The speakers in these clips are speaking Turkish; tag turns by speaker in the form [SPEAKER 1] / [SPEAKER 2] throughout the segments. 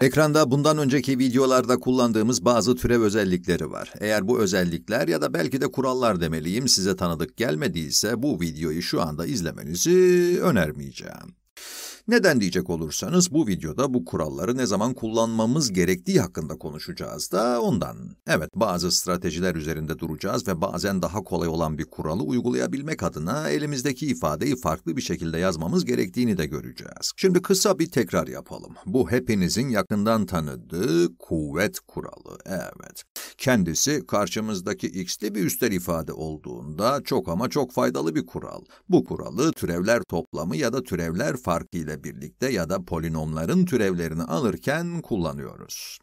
[SPEAKER 1] Ekranda bundan önceki videolarda kullandığımız bazı türev özellikleri var. Eğer bu özellikler ya da belki de kurallar demeliyim size tanıdık gelmediyse bu videoyu şu anda izlemenizi önermeyeceğim. Neden diyecek olursanız bu videoda bu kuralları ne zaman kullanmamız gerektiği hakkında konuşacağız da ondan. Evet bazı stratejiler üzerinde duracağız ve bazen daha kolay olan bir kuralı uygulayabilmek adına elimizdeki ifadeyi farklı bir şekilde yazmamız gerektiğini de göreceğiz. Şimdi kısa bir tekrar yapalım. Bu hepinizin yakından tanıdığı kuvvet kuralı. Evet. Kendisi karşımızdaki x'li bir üstel ifade olduğunda çok ama çok faydalı bir kural. Bu kuralı türevler toplamı ya da türevler farkı ile birlikte ya da polinomların türevlerini alırken kullanıyoruz.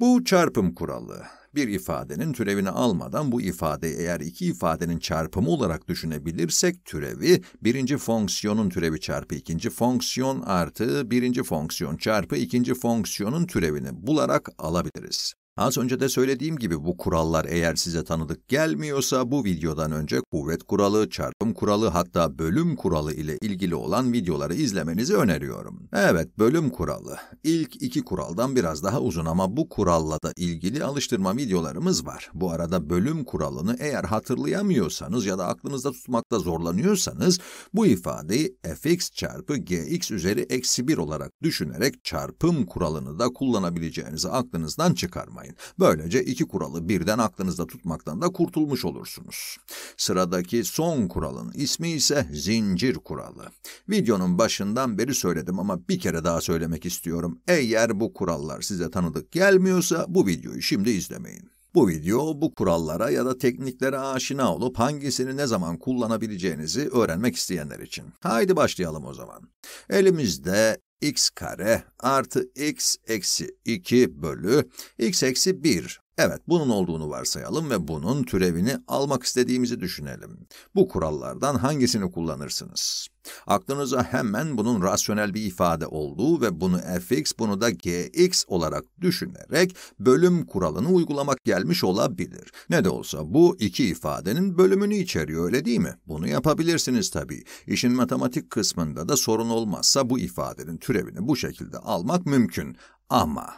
[SPEAKER 1] Bu çarpım kuralı. Bir ifadenin türevini almadan bu ifadeyi eğer iki ifadenin çarpımı olarak düşünebilirsek türevi birinci fonksiyonun türevi çarpı ikinci fonksiyon artı birinci fonksiyon çarpı ikinci fonksiyonun türevini bularak alabiliriz. Az önce de söylediğim gibi bu kurallar eğer size tanıdık gelmiyorsa bu videodan önce kuvvet kuralı, çarpım kuralı hatta bölüm kuralı ile ilgili olan videoları izlemenizi öneriyorum. Evet bölüm kuralı. İlk iki kuraldan biraz daha uzun ama bu kuralla da ilgili alıştırma videolarımız var. Bu arada bölüm kuralını eğer hatırlayamıyorsanız ya da aklınızda tutmakta zorlanıyorsanız bu ifadeyi fx çarpı gx üzeri eksi 1 olarak düşünerek çarpım kuralını da kullanabileceğinizi aklınızdan çıkarmayın unutmayın. Böylece iki kuralı birden aklınızda tutmaktan da kurtulmuş olursunuz. Sıradaki son kuralın ismi ise zincir kuralı. Videonun başından beri söyledim ama bir kere daha söylemek istiyorum. Eğer bu kurallar size tanıdık gelmiyorsa bu videoyu şimdi izlemeyin. Bu video bu kurallara ya da tekniklere aşina olup hangisini ne zaman kullanabileceğinizi öğrenmek isteyenler için. Haydi başlayalım o zaman. Elimizde x kare artı x eksi 2 bölü x eksi 1 Evet, bunun olduğunu varsayalım ve bunun türevini almak istediğimizi düşünelim. Bu kurallardan hangisini kullanırsınız? Aklınıza hemen bunun rasyonel bir ifade olduğu ve bunu fx, bunu da gx olarak düşünerek bölüm kuralını uygulamak gelmiş olabilir. Ne de olsa bu iki ifadenin bölümünü içeriyor öyle değil mi? Bunu yapabilirsiniz tabii. İşin matematik kısmında da sorun olmazsa bu ifadenin türevini bu şekilde almak mümkün. Ama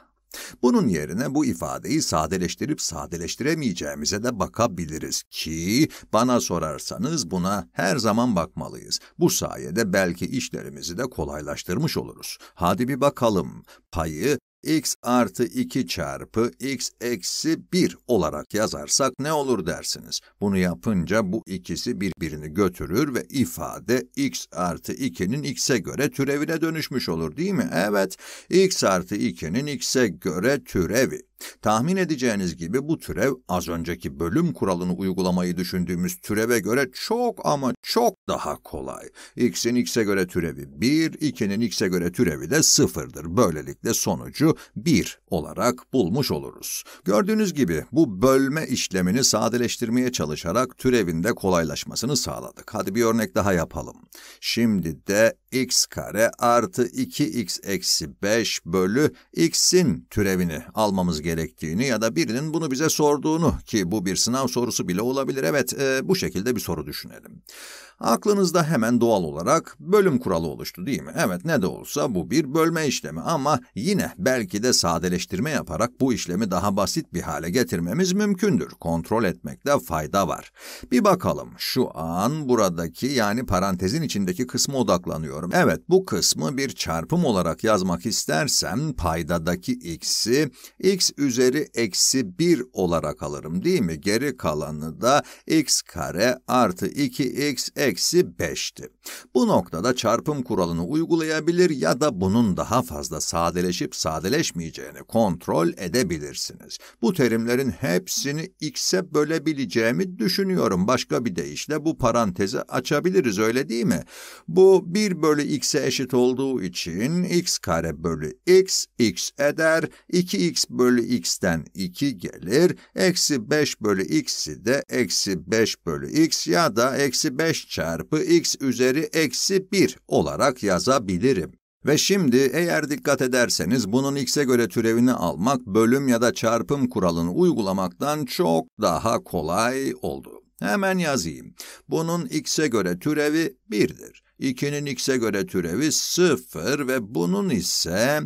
[SPEAKER 1] bunun yerine bu ifadeyi sadeleştirip sadeleştiremeyeceğimize de bakabiliriz ki bana sorarsanız buna her zaman bakmalıyız. Bu sayede belki işlerimizi de kolaylaştırmış oluruz. Hadi bir bakalım. Payı x artı 2 çarpı x eksi 1 olarak yazarsak ne olur dersiniz. Bunu yapınca bu ikisi birbirini götürür ve ifade x artı 2'nin x'e göre türevine dönüşmüş olur değil mi? Evet, x artı 2'nin x'e göre türevi. Tahmin edeceğiniz gibi bu türev az önceki bölüm kuralını uygulamayı düşündüğümüz türeve göre çok ama çok daha kolay. X'in X'e göre türevi 1, 2'nin X'e göre türevi de 0'dır. Böylelikle sonucu 1 olarak bulmuş oluruz. Gördüğünüz gibi bu bölme işlemini sadeleştirmeye çalışarak türevin de kolaylaşmasını sağladık. Hadi bir örnek daha yapalım. Şimdi de x kare artı 2x eksi 5 bölü x'in türevini almamız gerektiğini ya da birinin bunu bize sorduğunu ki bu bir sınav sorusu bile olabilir. Evet e, bu şekilde bir soru düşünelim. Aklınızda hemen doğal olarak bölüm kuralı oluştu değil mi? Evet ne de olsa bu bir bölme işlemi ama yine belki de sadeleştirme yaparak bu işlemi daha basit bir hale getirmemiz mümkündür. Kontrol etmekte fayda var. Bir bakalım şu an buradaki yani parantezin içindeki kısmı odaklanıyorum. Evet bu kısmı bir çarpım olarak yazmak istersem paydadaki x'i x üzeri eksi 1 olarak alırım değil mi? Geri kalanı da x kare artı 2x eksi 5'ti. Bu noktada çarpım kuralını uygulayabilir ya da bunun daha fazla sadeleşip sadeleşmeyeceğini kontrol edebilirsiniz. Bu terimlerin hepsini x'e bölebileceğimi düşünüyorum. Başka bir deyişle bu parantezi açabiliriz öyle değil mi? Bu 1 bölü x'e eşit olduğu için x kare bölü x, x eder. 2x bölü x'ten 2 gelir. Eksi 5 bölü x'i de eksi 5 bölü x ya da eksi 5 çarpı x üzeri eksi 1 olarak yazabilirim. Ve şimdi eğer dikkat ederseniz bunun x'e göre türevini almak bölüm ya da çarpım kuralını uygulamaktan çok daha kolay oldu. Hemen yazayım. Bunun x'e göre türevi 1'dir. 2'nin x'e göre türevi 0 ve bunun ise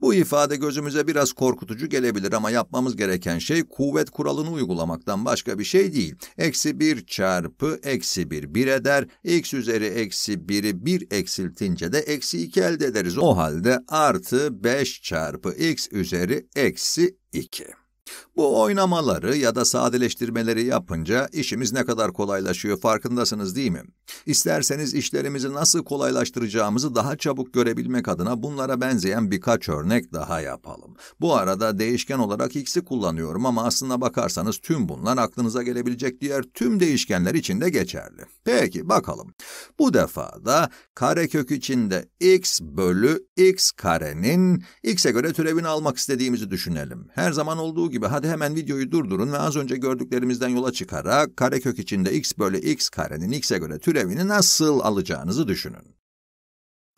[SPEAKER 1] bu ifade gözümüze biraz korkutucu gelebilir ama yapmamız gereken şey kuvvet kuralını uygulamaktan başka bir şey değil. Eksi 1 çarpı eksi 1 1 eder. X üzeri eksi 1'i 1 eksiltince de eksi 2 elde ederiz. O halde artı 5 çarpı x üzeri eksi 2. Bu oynamaları ya da sadeleştirmeleri yapınca işimiz ne kadar kolaylaşıyor farkındasınız değil mi? İsterseniz işlerimizi nasıl kolaylaştıracağımızı daha çabuk görebilmek adına bunlara benzeyen birkaç örnek daha yapalım. Bu arada değişken olarak x'i kullanıyorum ama aslında bakarsanız tüm bunlar aklınıza gelebilecek diğer tüm değişkenler için de geçerli. Peki bakalım. Bu defa da karekök içinde x bölü x karenin x'e göre türevini almak istediğimizi düşünelim. Her zaman olduğu gibi gibi hadi hemen videoyu durdurun ve az önce gördüklerimizden yola çıkarak karekök içinde x bölü x karenin x'e göre türevini nasıl alacağınızı düşünün.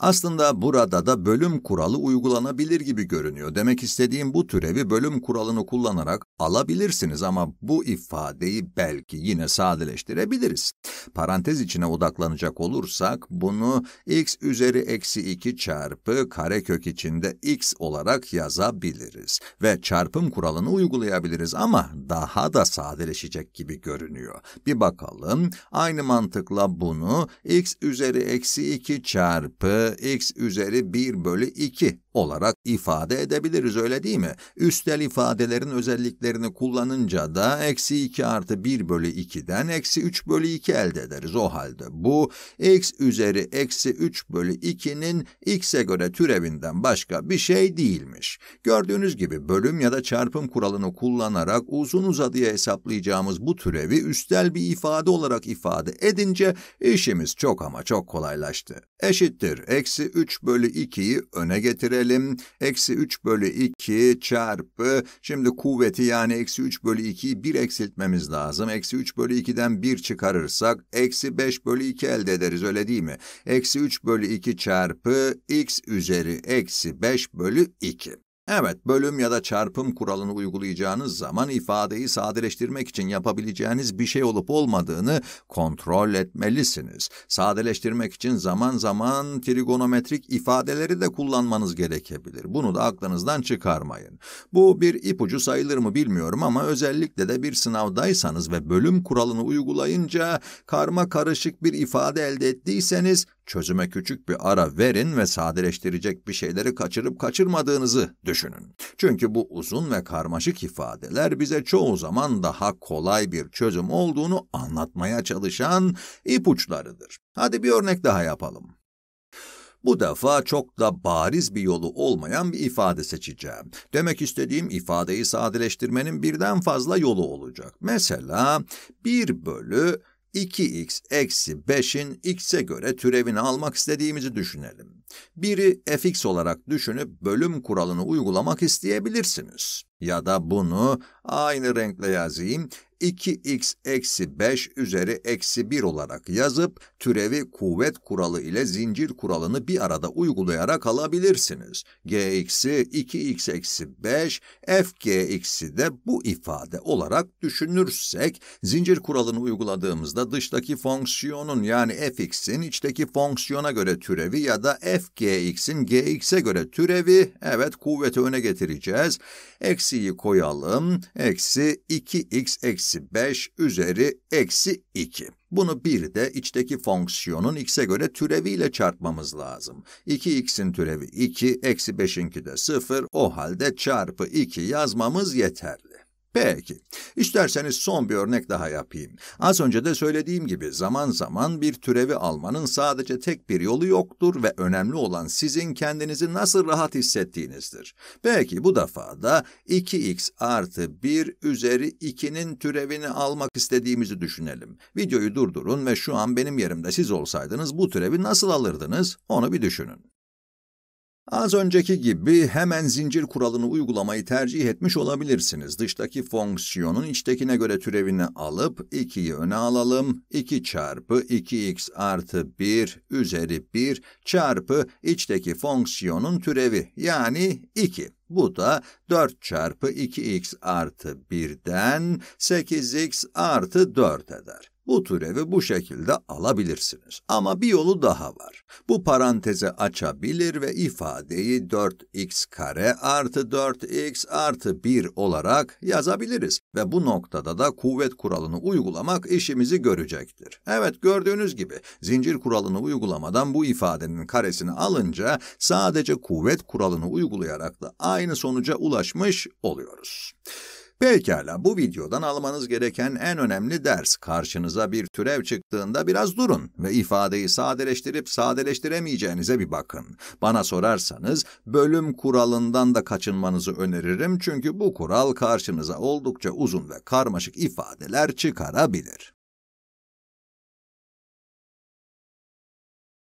[SPEAKER 1] Aslında burada da bölüm kuralı uygulanabilir gibi görünüyor. Demek istediğim bu türevi bölüm kuralını kullanarak alabilirsiniz ama bu ifadeyi belki yine sadeleştirebiliriz. Parantez içine odaklanacak olursak bunu x üzeri eksi 2 çarpı karekök içinde x olarak yazabiliriz. Ve çarpım kuralını uygulayabiliriz ama daha da sadeleşecek gibi görünüyor. Bir bakalım aynı mantıkla bunu x üzeri eksi 2 çarpı x üzeri 1 bölü 2 olarak ifade edebiliriz öyle değil mi? Üstel ifadelerin özelliklerini kullanınca da eksi 2 artı 1 bölü 2'den eksi 3 bölü 2 elde ederiz. O halde bu x üzeri eksi 3 bölü 2'nin x'e göre türevinden başka bir şey değilmiş. Gördüğünüz gibi bölüm ya da çarpım kuralını kullanarak uzun uzadıya hesaplayacağımız bu türevi üstel bir ifade olarak ifade edince işimiz çok ama çok kolaylaştı. Eşittir eksi 3 bölü 2'yi öne getirelim edelim. Eksi 3 bölü 2 çarpı, şimdi kuvveti yani eksi 3 bölü 2'yi 1 eksiltmemiz lazım. Eksi 3 bölü 2'den 1 çıkarırsak eksi 5 bölü 2 elde ederiz öyle değil mi? Eksi 3 bölü 2 çarpı x üzeri eksi 5 bölü 2. Evet, bölüm ya da çarpım kuralını uygulayacağınız zaman ifadeyi sadeleştirmek için yapabileceğiniz bir şey olup olmadığını kontrol etmelisiniz. Sadeleştirmek için zaman zaman trigonometrik ifadeleri de kullanmanız gerekebilir. Bunu da aklınızdan çıkarmayın. Bu bir ipucu sayılır mı bilmiyorum ama özellikle de bir sınavdaysanız ve bölüm kuralını uygulayınca karma karışık bir ifade elde ettiyseniz Çözüme küçük bir ara verin ve sadeleştirecek bir şeyleri kaçırıp kaçırmadığınızı düşünün. Çünkü bu uzun ve karmaşık ifadeler bize çoğu zaman daha kolay bir çözüm olduğunu anlatmaya çalışan ipuçlarıdır. Hadi bir örnek daha yapalım. Bu defa çok da bariz bir yolu olmayan bir ifade seçeceğim. Demek istediğim ifadeyi sadeleştirmenin birden fazla yolu olacak. Mesela 1 bölü 2x eksi 5'in x'e göre türevini almak istediğimizi düşünelim. Biri fx olarak düşünüp bölüm kuralını uygulamak isteyebilirsiniz. Ya da bunu aynı renkle yazayım, 2x eksi 5 üzeri eksi 1 olarak yazıp türevi kuvvet kuralı ile zincir kuralını bir arada uygulayarak alabilirsiniz. gx'i 2x eksi 5, fgx'i de bu ifade olarak düşünürsek zincir kuralını uyguladığımızda dıştaki fonksiyonun yani fx'in içteki fonksiyona göre türevi ya da f f gx'in gx'e göre türevi, evet kuvveti öne getireceğiz. Eksiyi koyalım, eksi 2x eksi 5 üzeri eksi 2. Bunu bir de içteki fonksiyonun x'e göre türeviyle çarpmamız lazım. 2x'in türevi 2, eksi 5'inki de 0, o halde çarpı 2 yazmamız yeterli. Peki, isterseniz son bir örnek daha yapayım. Az önce de söylediğim gibi zaman zaman bir türevi almanın sadece tek bir yolu yoktur ve önemli olan sizin kendinizi nasıl rahat hissettiğinizdir. Peki bu defa da 2x artı 1 üzeri 2'nin türevini almak istediğimizi düşünelim. Videoyu durdurun ve şu an benim yerimde siz olsaydınız bu türevi nasıl alırdınız onu bir düşünün. Az önceki gibi hemen zincir kuralını uygulamayı tercih etmiş olabilirsiniz. Dıştaki fonksiyonun içtekine göre türevini alıp 2'yi öne alalım. 2 çarpı 2x artı 1 üzeri 1 çarpı içteki fonksiyonun türevi yani 2. Bu da 4 çarpı 2x artı 1'den 8x artı 4 eder. Bu türevi bu şekilde alabilirsiniz. Ama bir yolu daha var. Bu paranteze açabilir ve ifadeyi 4x kare artı 4x artı 1 olarak yazabiliriz. Ve bu noktada da kuvvet kuralını uygulamak işimizi görecektir. Evet gördüğünüz gibi zincir kuralını uygulamadan bu ifadenin karesini alınca sadece kuvvet kuralını uygulayarak da aynı sonuca ulaşmış oluyoruz. Pekala, bu videodan almanız gereken en önemli ders, karşınıza bir türev çıktığında biraz durun ve ifadeyi sadeleştirip sadeleştiremeyeceğinize bir bakın. Bana sorarsanız, bölüm kuralından da kaçınmanızı öneririm çünkü bu kural karşınıza oldukça uzun ve karmaşık ifadeler çıkarabilir.